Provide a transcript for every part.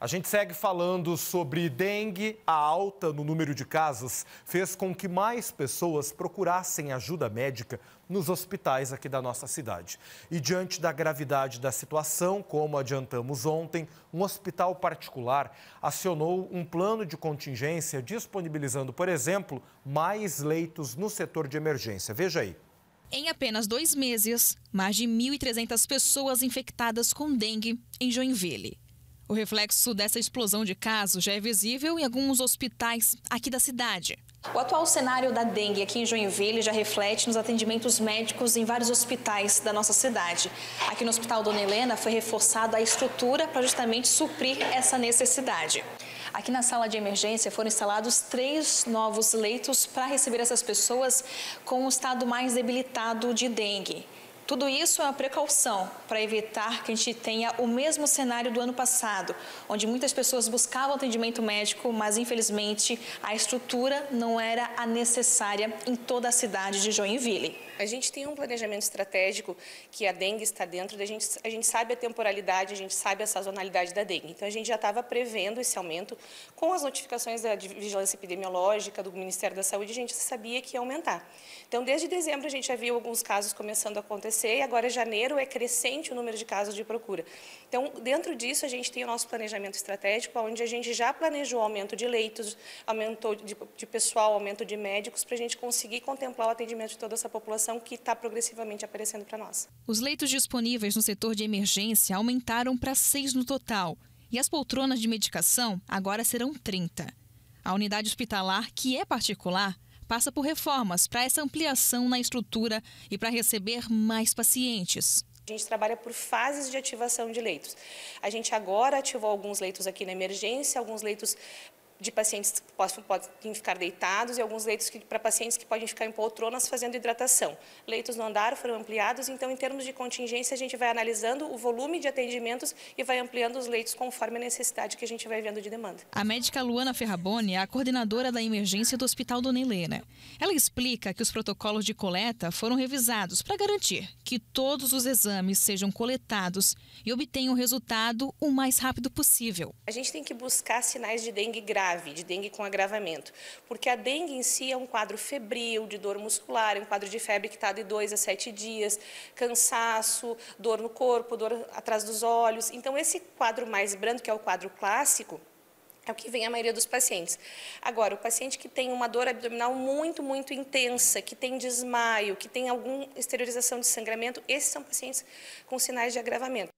A gente segue falando sobre dengue. A alta no número de casos fez com que mais pessoas procurassem ajuda médica nos hospitais aqui da nossa cidade. E diante da gravidade da situação, como adiantamos ontem, um hospital particular acionou um plano de contingência disponibilizando, por exemplo, mais leitos no setor de emergência. Veja aí. Em apenas dois meses, mais de 1.300 pessoas infectadas com dengue em Joinville. O reflexo dessa explosão de casos já é visível em alguns hospitais aqui da cidade. O atual cenário da dengue aqui em Joinville já reflete nos atendimentos médicos em vários hospitais da nossa cidade. Aqui no Hospital Dona Helena foi reforçada a estrutura para justamente suprir essa necessidade. Aqui na sala de emergência foram instalados três novos leitos para receber essas pessoas com o um estado mais debilitado de dengue. Tudo isso é uma precaução para evitar que a gente tenha o mesmo cenário do ano passado, onde muitas pessoas buscavam atendimento médico, mas infelizmente a estrutura não era a necessária em toda a cidade de Joinville. A gente tem um planejamento estratégico que a dengue está dentro, a gente, a gente sabe a temporalidade, a gente sabe a sazonalidade da dengue. Então, a gente já estava prevendo esse aumento com as notificações da vigilância epidemiológica do Ministério da Saúde, a gente sabia que ia aumentar. Então, desde dezembro, a gente já viu alguns casos começando a acontecer e agora, janeiro, é crescente o número de casos de procura. Então, dentro disso, a gente tem o nosso planejamento estratégico, onde a gente já planejou aumento de leitos, aumentou de, de pessoal, aumento de médicos, para a gente conseguir contemplar o atendimento de toda essa população que está progressivamente aparecendo para nós. Os leitos disponíveis no setor de emergência aumentaram para seis no total e as poltronas de medicação agora serão 30. A unidade hospitalar, que é particular, passa por reformas para essa ampliação na estrutura e para receber mais pacientes. A gente trabalha por fases de ativação de leitos. A gente agora ativou alguns leitos aqui na emergência, alguns leitos de pacientes que possam, podem ficar deitados e alguns leitos para pacientes que podem ficar em poltronas fazendo hidratação. Leitos no andar foram ampliados, então, em termos de contingência, a gente vai analisando o volume de atendimentos e vai ampliando os leitos conforme a necessidade que a gente vai vendo de demanda. A médica Luana Ferraboni é a coordenadora da emergência do Hospital Dona Helena. Ela explica que os protocolos de coleta foram revisados para garantir que todos os exames sejam coletados e obtenham o resultado o mais rápido possível. A gente tem que buscar sinais de dengue grave grave, de dengue com agravamento. Porque a dengue em si é um quadro febril, de dor muscular, é um quadro de febre que está de 2 a 7 dias, cansaço, dor no corpo, dor atrás dos olhos. Então, esse quadro mais brando, que é o quadro clássico, é o que vem a maioria dos pacientes. Agora, o paciente que tem uma dor abdominal muito, muito intensa, que tem desmaio, que tem alguma exteriorização de sangramento, esses são pacientes com sinais de agravamento.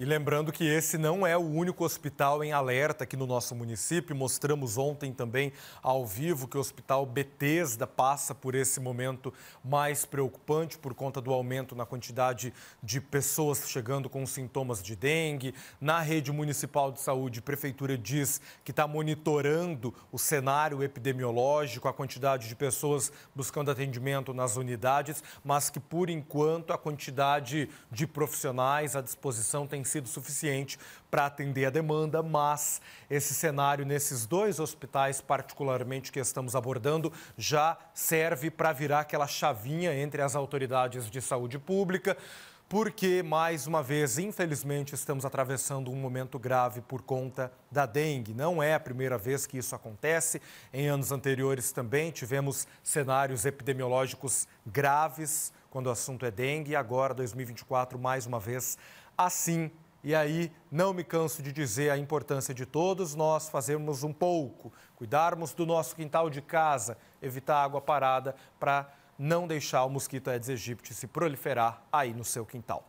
E lembrando que esse não é o único hospital em alerta aqui no nosso município. Mostramos ontem também ao vivo que o Hospital Betesda passa por esse momento mais preocupante por conta do aumento na quantidade de pessoas chegando com sintomas de dengue. Na rede municipal de saúde, a prefeitura diz que está monitorando o cenário epidemiológico, a quantidade de pessoas buscando atendimento nas unidades, mas que por enquanto a quantidade de profissionais à disposição tem sido suficiente para atender a demanda, mas esse cenário nesses dois hospitais, particularmente que estamos abordando, já serve para virar aquela chavinha entre as autoridades de saúde pública porque, mais uma vez, infelizmente, estamos atravessando um momento grave por conta da dengue. Não é a primeira vez que isso acontece. Em anos anteriores também tivemos cenários epidemiológicos graves quando o assunto é dengue. E agora, 2024, mais uma vez, assim. E aí, não me canso de dizer a importância de todos nós fazermos um pouco, cuidarmos do nosso quintal de casa, evitar água parada para não deixar o mosquito Aedes aegypti se proliferar aí no seu quintal.